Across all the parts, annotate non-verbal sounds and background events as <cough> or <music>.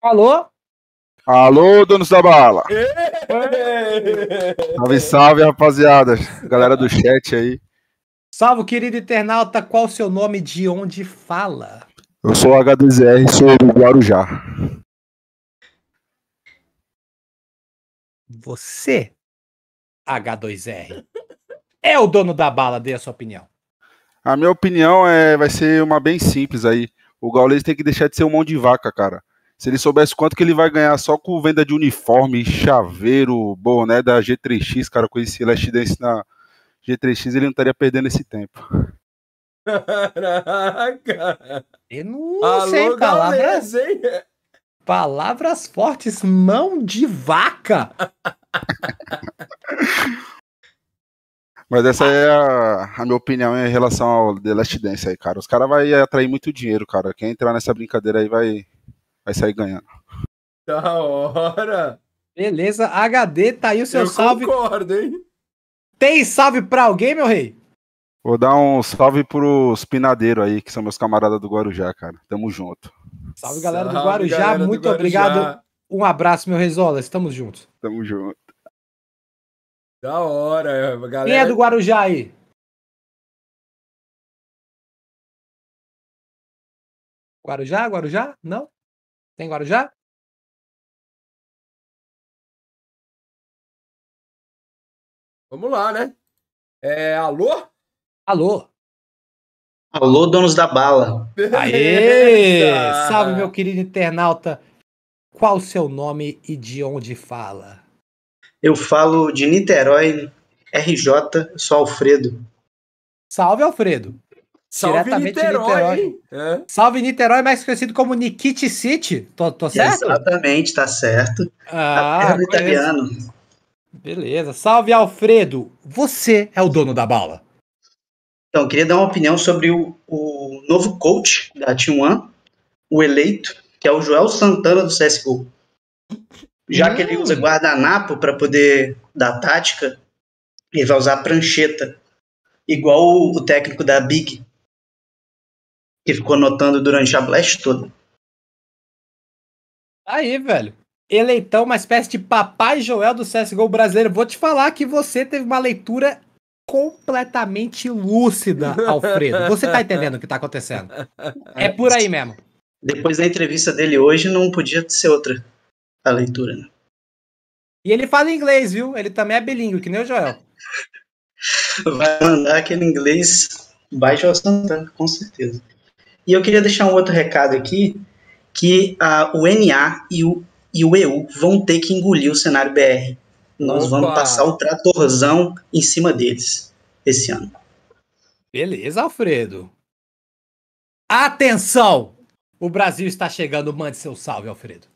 Alô? Alô, donos da bala! salve, salve, rapaziada! Galera do chat aí. Salve, querido internauta, qual o seu nome de onde fala? Eu sou H2R, sou do Guarujá. Você, H2R, é o dono da bala, dê a sua opinião. A minha opinião é, vai ser uma bem simples aí. O Gaules tem que deixar de ser um mão de vaca, cara. Se ele soubesse quanto que ele vai ganhar só com venda de uniforme, chaveiro, boné da G3X, cara, com esse Last Dance na G3X, ele não estaria perdendo esse tempo. Caraca! Eu não Alô, sei, palavras, palavras fortes, mão de vaca! <laughs> Mas essa é a, a, minha opinião em relação ao The Last Dance aí, cara. Os caras vão atrair muito dinheiro, cara. Quem entrar nessa brincadeira aí vai, vai sair ganhando. Da hora! Beleza, HD, tá aí o seu Eu salve. Concordo, hein? Tem salve pra alguém, meu rei? Vou dar um salve pros pinadeiros aí, que são meus camaradas do Guarujá, cara. Tamo junto. Salve, galera salve, do Guarujá. Galera Muito do obrigado. Guarujá. Um abraço, meu Rezola. Estamos juntos. Tamo junto. Da hora, galera. Quem é do Guarujá aí? Guarujá, Guarujá? Não? Tem Guarujá? Vamos lá, né? É, alô? Alô? Alô, donos da bala. Aê! Salve, meu querido internauta. Qual o seu nome e de onde fala? Eu falo de Niterói, RJ, sou Alfredo. Salve, Alfredo. Salve Niterói! Niterói. É. é. Salve Niterói, mais conhecido como Nikit City. Tô, tô certo? Exatamente, tá certo. Ah, é italiano. Beleza. Salve Alfredo, você é o dono da bala. Então, queria dar uma opinião sobre o, o novo coach da t One, o eleito, que é o Joel Santana do CSGO. Já hum. que ele hum. usa guardanapo para poder dar tática, ele vai usar prancheta, igual o, o técnico da Big, que ficou anotando durante a Blast toda. Aí, velho. Eleitão, uma espécie de papai Joel do CSGO brasileiro. Vou te falar que você teve uma leitura completamente lúcida, <laughs> Alfredo. Você tá entendendo o que tá acontecendo. É por aí mesmo. Depois da entrevista dele hoje, não podia ser outra a leitura, né? E ele fala inglês, viu? Ele também é bilíngue, que nem o Joel. Vai mandar aquele inglês baixo ao Santana, com certeza. E eu queria deixar um outro recado aqui, que uh, o NA e o, e o EU vão ter que engolir o cenário BR. Nós Opa. vamos passar o tratorzão em cima deles esse ano. Beleza, Alfredo. Atenção! O Brasil está chegando. Mande seu salve, Alfredo.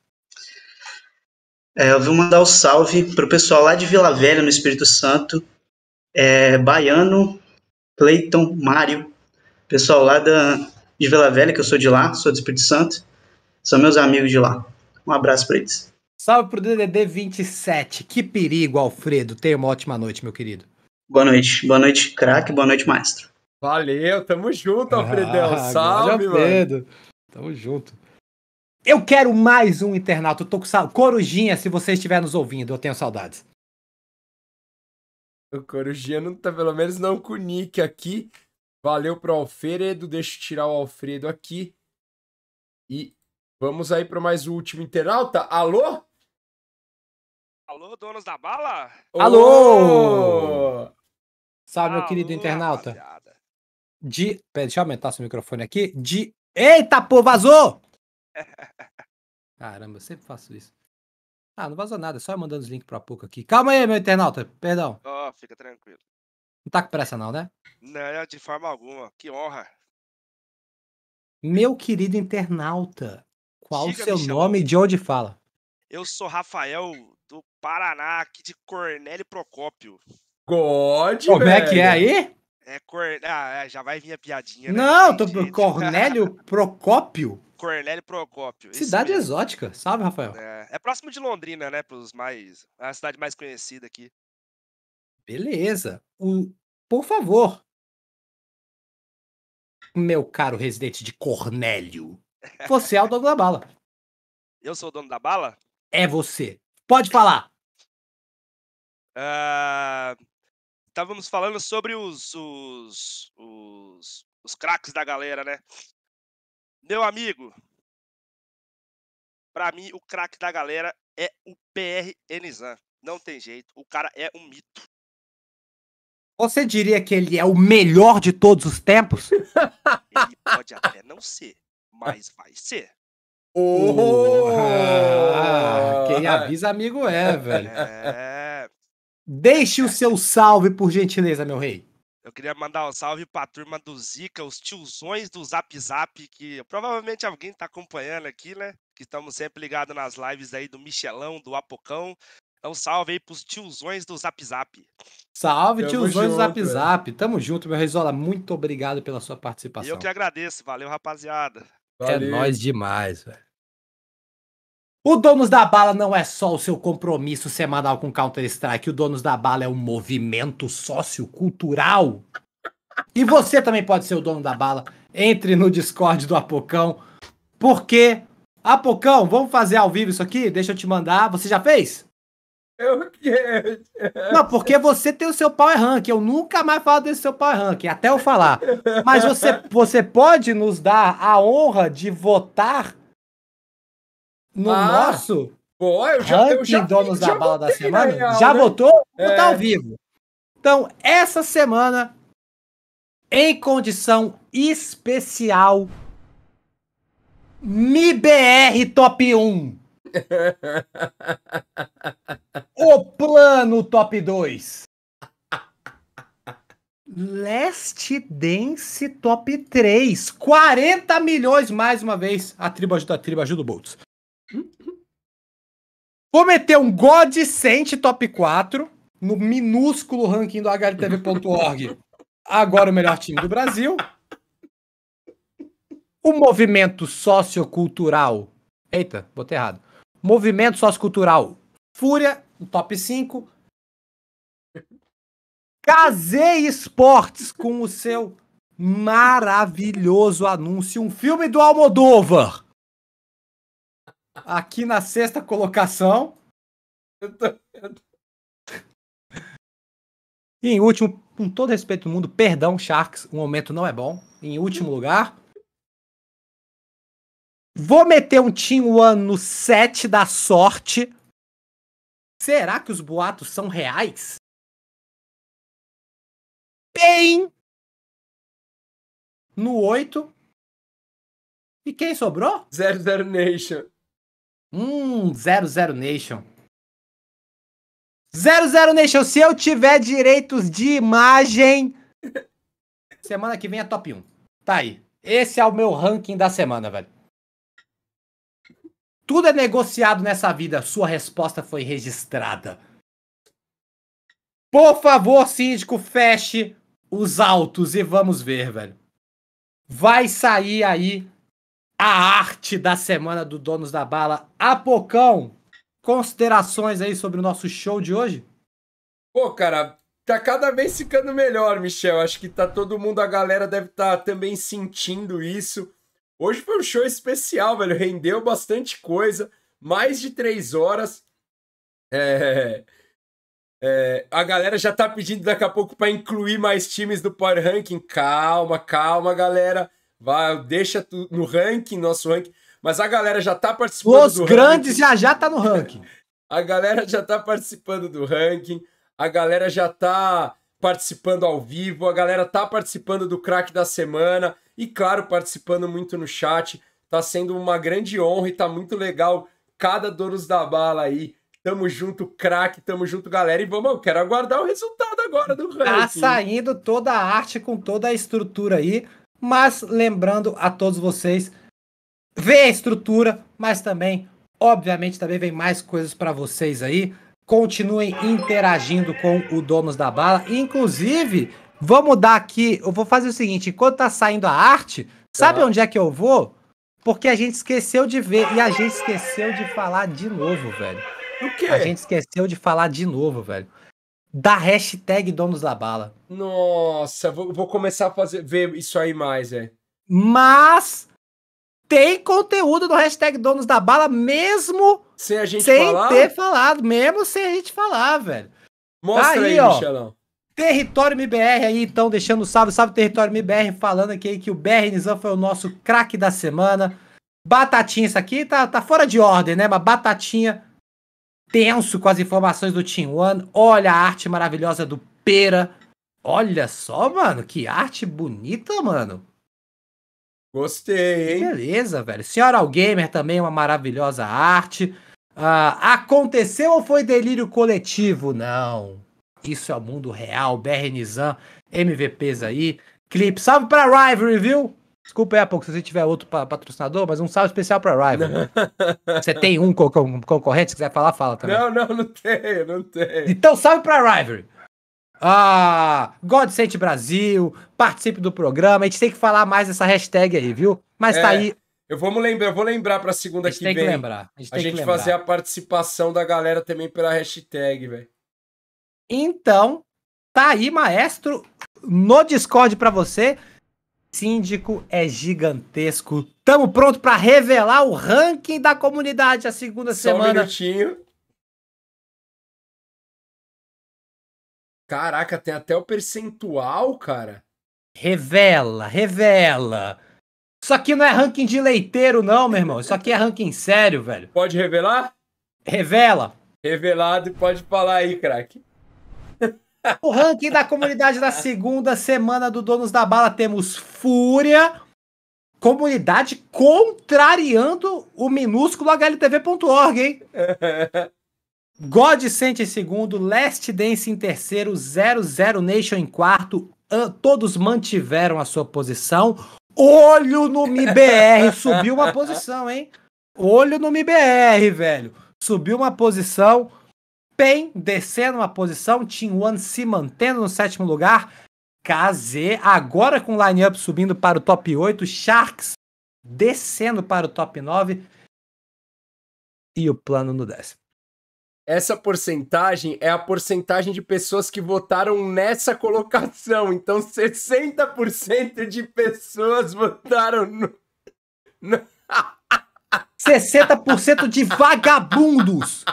É, eu vou mandar o um salve para o pessoal lá de Vila Velha, no Espírito Santo. É, Baiano, Cleiton, Mário. Pessoal lá da, de Vila Velha, que eu sou de lá, sou do Espírito Santo. São meus amigos de lá. Um abraço para eles. Salve pro DDD 27. Que perigo, Alfredo. Tenha uma ótima noite, meu querido. Boa noite. Boa noite, craque. Boa noite, maestro. Valeu, tamo junto, Alfredão. Ah, Salve, Alfredo. mano. Tamo junto. Eu quero mais um internauta. Eu tô com saudade. Corujinha, se você estiver nos ouvindo, eu tenho saudades. O Corujinha não tá, pelo menos não com o Nick aqui. Valeu pro Alfredo. Deixa eu tirar o Alfredo aqui. E vamos aí para mais o último internauta. Alô? Alô, donos da bala? Alô! sabe meu querido internauta. Rapaziada. De. Pera, deixa eu aumentar seu microfone aqui. De. Eita, pô, vazou! <laughs> Caramba, eu sempre faço isso. Ah, não vazou nada, só mandando os links pra pouco aqui. Calma aí, meu internauta, perdão. Ó, oh, fica tranquilo. Não tá com pressa, não, né? Não, de forma alguma. Que honra. Meu querido internauta, qual o seu nome e de onde fala? Eu sou Rafael do Paraná, aqui de Cornélio Procópio. God, Como velho. é que é aí? É cor... ah, é, já vai vir a piadinha. Né? Não, tô pro Cornélio <laughs> Procópio. Cornélio Procópio. Cidade exótica, sabe, Rafael? É, é próximo de Londrina, né? Pros mais. É a cidade mais conhecida aqui. Beleza. O, por favor, meu caro residente de Cornélio, você é o dono da bala. Eu sou o dono da bala? É você. Pode falar. Uh, estávamos falando sobre os, os, os, os craques da galera, né? Meu amigo, para mim o craque da galera é o PR Enizan. Não tem jeito, o cara é um mito. Você diria que ele é o melhor de todos os tempos? <laughs> Ele pode até não ser, mas vai ser. Oh! <laughs> quem avisa amigo é, é, velho. É... Deixe o seu salve, por gentileza, meu rei. Eu queria mandar um salve pra turma do Zika, os tiozões do Zap Zap, que provavelmente alguém tá acompanhando aqui, né? Que estamos sempre ligados nas lives aí do Michelão, do Apocão. Então, salve aí pros tiozões do Zap Zap. Salve, Tamo tiozões junto, do Zap é. Zap. Tamo junto, meu Rezola. Muito obrigado pela sua participação. Eu que agradeço. Valeu, rapaziada. É Valeu. É nós demais, velho. O Donos da Bala não é só o seu compromisso semanal com Counter-Strike. O Donos da Bala é um movimento sociocultural. E você também pode ser o dono da bala. Entre no Discord do Apocão. Porque. Apocão, vamos fazer ao vivo isso aqui? Deixa eu te mandar. Você já fez? Eu quero. É. Não, porque você tem o seu power rank. Eu nunca mais falo desse seu power rank, até eu falar. Mas você, você pode nos dar a honra de votar no ah, nosso? Pô, ranking donos da bala da semana? Né, Real, já né? votou? É. tá ao vivo. Então, essa semana, em condição especial, MIBR Top 1 o plano top 2. Last Dance top 3. 40 milhões mais uma vez. A tribo ajuda a tribo, ajuda o Boltz. Vou meter um God Sent top 4 no minúsculo ranking do HLTV.org. Agora o melhor time do Brasil. O movimento sociocultural. Eita, botei errado. Movimento sociocultural. Fúria, no top 5. Casei Esportes com o seu maravilhoso anúncio. Um filme do Almodóvar. Aqui na sexta colocação. E em último, com todo respeito do mundo, perdão, Sharks, o momento não é bom. Em último lugar, Vou meter um Team One no 7 da sorte. Será que os boatos são reais? Bem! No 8. E quem sobrou? 00 Nation. Hum, 00 Nation. 00 Nation, se eu tiver direitos de imagem. <laughs> Semana que vem é top 1. Tá aí. Esse é o meu ranking da semana, velho. Tudo é negociado nessa vida. Sua resposta foi registrada. Por favor, síndico, feche os autos e vamos ver, velho. Vai sair aí a arte da semana do Donos da Bala. Apocão, considerações aí sobre o nosso show de hoje? Pô, cara, tá cada vez ficando melhor, Michel. Acho que tá todo mundo, a galera deve estar tá também sentindo isso. Hoje foi um show especial, velho. Rendeu bastante coisa. Mais de três horas. É... É... é a galera já tá pedindo daqui a pouco para incluir mais times do Power Ranking. Calma, calma, galera. Vai, deixa no ranking, nosso ranking. Mas a galera já tá participando Os do grandes já já tá no ranking. <laughs> a galera já tá participando do ranking. A galera já tá participando ao vivo. A galera tá participando do craque da semana e, claro, participando muito no chat. Tá sendo uma grande honra e tá muito legal cada Donos da Bala aí. Tamo junto, craque, tamo junto, galera. E vamos, eu quero aguardar o resultado agora do tá ranking. Tá saindo toda a arte com toda a estrutura aí. Mas lembrando a todos vocês, vê a estrutura, mas também, obviamente, também vem mais coisas para vocês aí. Continuem interagindo com o Donos da Bala. Inclusive, Vamos dar aqui. Eu vou fazer o seguinte: enquanto tá saindo a arte, sabe tá. onde é que eu vou? Porque a gente esqueceu de ver e a gente esqueceu de falar de novo, velho. O quê? A gente esqueceu de falar de novo, velho. Da hashtag Donos da Bala. Nossa, vou, vou começar a fazer, ver isso aí mais, velho. É. Mas tem conteúdo do hashtag Donos da Bala, mesmo sem, a gente sem falar? ter falado, mesmo sem a gente falar, velho. Mostra tá aí, aí Michelão. Território MBR aí, então, deixando o salve, salve Território MBR, falando aqui que o BR Nizam foi o nosso craque da semana. Batatinha, isso aqui tá, tá fora de ordem, né? Mas batatinha tenso com as informações do Team One. Olha a arte maravilhosa do Pera. Olha só, mano, que arte bonita, mano. Gostei, hein? Beleza, velho. Senhora All Gamer também, uma maravilhosa arte. Uh, aconteceu ou foi delírio coletivo? Não. Isso é o mundo real. BR Nizam, MVPs aí. Clipe. Salve pra Rivalry, viu? Desculpa aí, pouco se você tiver outro patrocinador, mas um salve especial pra Rival. <laughs> Você tem um concorrente? Se quiser falar, fala também. Não, não, não tem, não tem. Então, salve pra Rival. Ah, God Brasil, participe do programa. A gente tem que falar mais dessa hashtag aí, viu? Mas tá é, tá aí. Eu vou lembrar, eu vou lembrar pra segunda que vem. A gente tem que lembrar. A gente, a gente fazer a participação da galera também pela hashtag, velho. Então, tá aí, maestro, no Discord para você. Síndico é gigantesco. Tamo pronto para revelar o ranking da comunidade a segunda Só semana. Só um minutinho. Caraca, tem até o percentual, cara. Revela, revela. Isso aqui não é ranking de leiteiro, não, meu irmão. Isso aqui é ranking sério, velho. Pode revelar? Revela. Revelado, pode falar aí, craque. O ranking da comunidade da segunda semana do Donos da Bala temos Fúria, comunidade contrariando o minúsculo HLTV.org, hein? <laughs> God Sente em segundo, Last Dance em terceiro, 00 Nation em quarto. Ah, todos mantiveram a sua posição. Olho no MIBR, <laughs> subiu uma posição, hein? Olho no MIBR, velho. Subiu uma posição. PEN descendo uma posição, Team One se mantendo no sétimo lugar, KZ agora com o line-up subindo para o top 8, Sharks descendo para o top 9 e o plano no décimo. Essa porcentagem é a porcentagem de pessoas que votaram nessa colocação. Então, 60% de pessoas votaram no. no... 60% <laughs> de vagabundos!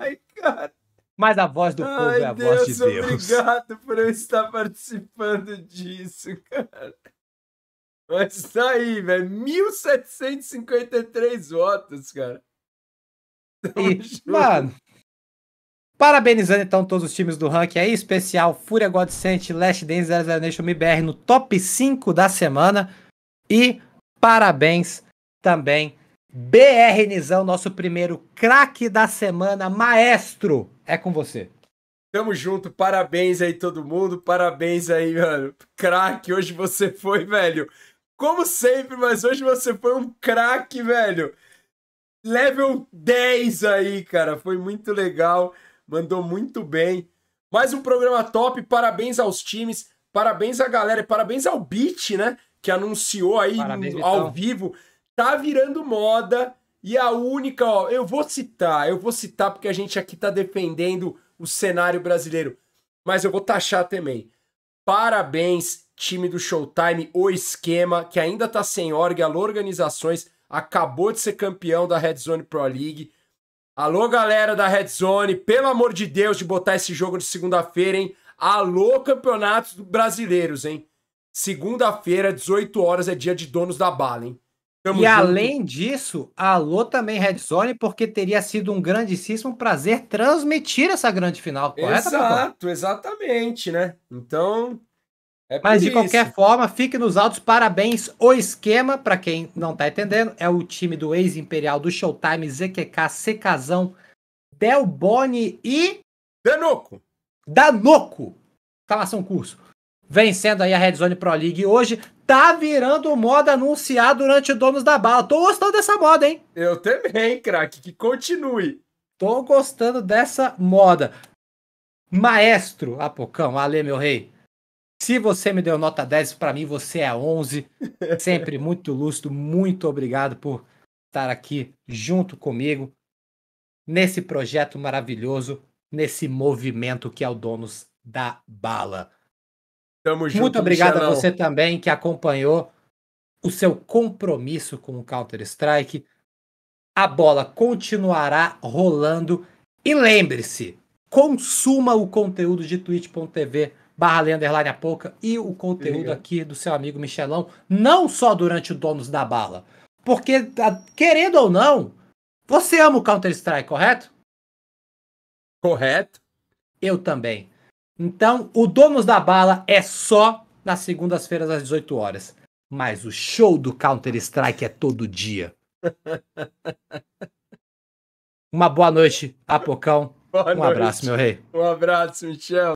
Ai, cara. Mas a voz do povo Ai, é a Deus, voz de Deus. Obrigado por eu estar participando disso, cara. Mas tá aí, velho. 1753 votos, cara. E, mano. Parabenizando então todos os times do ranking aí, especial Fúria Godsent, Last Dance, 00 Nation, MBR no top 5 da semana. E parabéns também Brnizão, nosso primeiro craque da semana, maestro, é com você. Tamo junto, parabéns aí todo mundo, parabéns aí, mano. Craque, hoje você foi, velho. Como sempre, mas hoje você foi um craque, velho. Level 10 aí, cara, foi muito legal, mandou muito bem. Mais um programa top, parabéns aos times, parabéns à galera, e parabéns ao Beat, né? Que anunciou aí parabéns, ao vivo tá virando moda e a única, ó, eu vou citar, eu vou citar porque a gente aqui tá defendendo o cenário brasileiro, mas eu vou taxar também. Parabéns, time do Showtime, o esquema que ainda tá sem org, alô organizações, acabou de ser campeão da Red Zone Pro League. Alô galera da Red Zone, pelo amor de Deus de botar esse jogo de segunda-feira, hein? Alô campeonatos brasileiros, hein? Segunda-feira, 18 horas é dia de donos da bala, hein? Estamos e além disso, alô também Red Zone, porque teria sido um grandíssimo prazer transmitir essa grande final, correto? Exato, exatamente, né? Então, é Mas de isso. qualquer forma, fique nos altos. Parabéns. O esquema, para quem não tá entendendo, é o time do ex-imperial do Showtime, ZQK, Secazão, Del Boni e. Danoco! Danoco! Exclamação curso vencendo aí a Red Zone Pro League hoje, tá virando moda anunciar durante o Donos da Bala. Tô gostando dessa moda, hein? Eu também, craque, que continue. Tô gostando dessa moda. Maestro Apocão, ah, Ale meu rei. Se você me deu nota 10, para mim você é 11. <laughs> Sempre muito lúcido, muito obrigado por estar aqui junto comigo nesse projeto maravilhoso, nesse movimento que é o Donos da Bala. Tamo Muito junto. Muito obrigado a você também que acompanhou o seu compromisso com o Counter-Strike. A bola continuará rolando. E lembre-se, consuma o conteúdo de twitch.tv barra underline a pouca e o conteúdo aqui do seu amigo Michelão, não só durante o Donos da Bala. Porque, querendo ou não, você ama o Counter-Strike, correto? Correto. Eu também. Então, o Donos da Bala é só nas segundas-feiras às 18 horas. Mas o show do Counter-Strike é todo dia. Uma boa noite, Apocão. Boa um noite. abraço, meu rei. Um abraço, Michel.